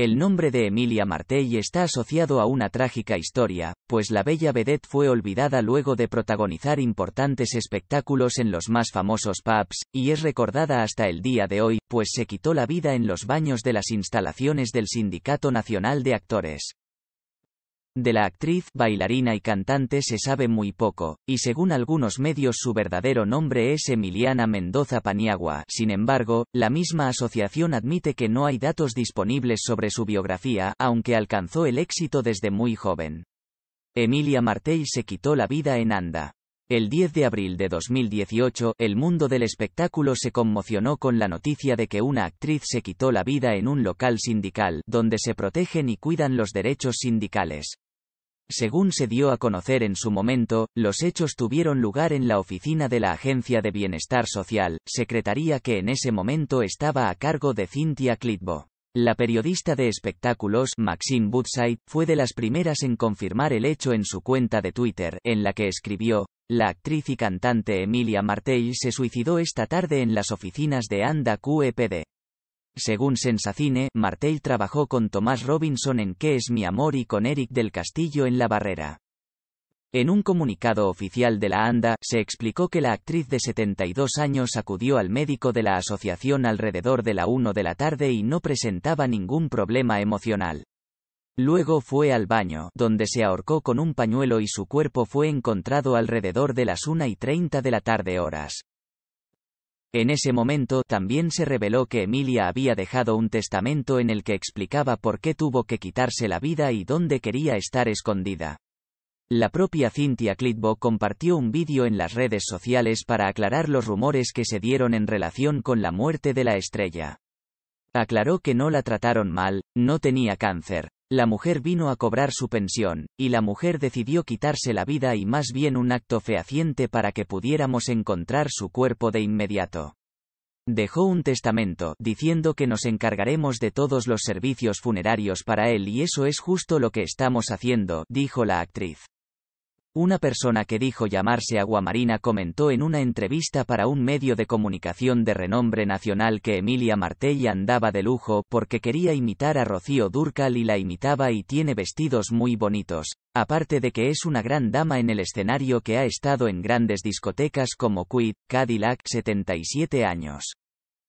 El nombre de Emilia Martell está asociado a una trágica historia, pues la bella vedette fue olvidada luego de protagonizar importantes espectáculos en los más famosos pubs, y es recordada hasta el día de hoy, pues se quitó la vida en los baños de las instalaciones del Sindicato Nacional de Actores. De la actriz, bailarina y cantante se sabe muy poco, y según algunos medios su verdadero nombre es Emiliana Mendoza Paniagua. Sin embargo, la misma asociación admite que no hay datos disponibles sobre su biografía, aunque alcanzó el éxito desde muy joven. Emilia Martell se quitó la vida en Anda. El 10 de abril de 2018, el mundo del espectáculo se conmocionó con la noticia de que una actriz se quitó la vida en un local sindical, donde se protegen y cuidan los derechos sindicales. Según se dio a conocer en su momento, los hechos tuvieron lugar en la oficina de la Agencia de Bienestar Social, secretaría que en ese momento estaba a cargo de Cynthia Clitbo. La periodista de espectáculos, Maxine Woodside, fue de las primeras en confirmar el hecho en su cuenta de Twitter, en la que escribió, la actriz y cantante Emilia Martell se suicidó esta tarde en las oficinas de Anda QEPD. Según Sensacine, Martel trabajó con Tomás Robinson en ¿Qué es mi amor? y con Eric del Castillo en La Barrera. En un comunicado oficial de la ANDA, se explicó que la actriz de 72 años acudió al médico de la asociación alrededor de la 1 de la tarde y no presentaba ningún problema emocional. Luego fue al baño, donde se ahorcó con un pañuelo y su cuerpo fue encontrado alrededor de las 1 y 30 de la tarde horas. En ese momento también se reveló que Emilia había dejado un testamento en el que explicaba por qué tuvo que quitarse la vida y dónde quería estar escondida. La propia Cynthia Clitbo compartió un vídeo en las redes sociales para aclarar los rumores que se dieron en relación con la muerte de la estrella. Aclaró que no la trataron mal, no tenía cáncer, la mujer vino a cobrar su pensión, y la mujer decidió quitarse la vida y más bien un acto fehaciente para que pudiéramos encontrar su cuerpo de inmediato. Dejó un testamento, diciendo que nos encargaremos de todos los servicios funerarios para él y eso es justo lo que estamos haciendo, dijo la actriz. Una persona que dijo llamarse Aguamarina comentó en una entrevista para un medio de comunicación de renombre nacional que Emilia Martelli andaba de lujo porque quería imitar a Rocío Durcal y la imitaba y tiene vestidos muy bonitos, aparte de que es una gran dama en el escenario que ha estado en grandes discotecas como Quid, Cadillac 77 años.